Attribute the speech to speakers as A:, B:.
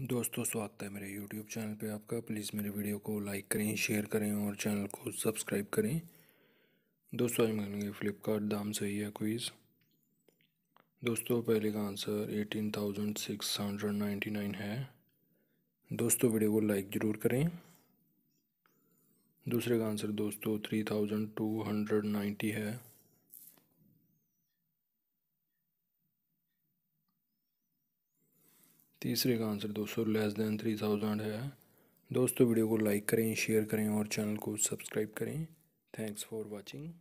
A: दोस्तों स्वागत है मेरे YouTube चैनल पे आपका प्लीज़ मेरे वीडियो को लाइक करें शेयर करें और चैनल को सब्सक्राइब करें दोस्तों आज मिलेंगे फ्लिपकार्ट दाम सही है क्विज़ दोस्तों पहले का answer eighteen thousand six hundred ninety nine है दोस्तों वीडियो को लाइक ज़रूर करें दूसरे का आंसर दोस्तों three thousand two hundred ninety है तीसरे का आंसर दोस्तों लेस देन थ्री थाउजेंड है दोस्तों वीडियो को लाइक करें शेयर करें और चैनल को सब्सक्राइब करें थैंक्स फॉर वॉचिंग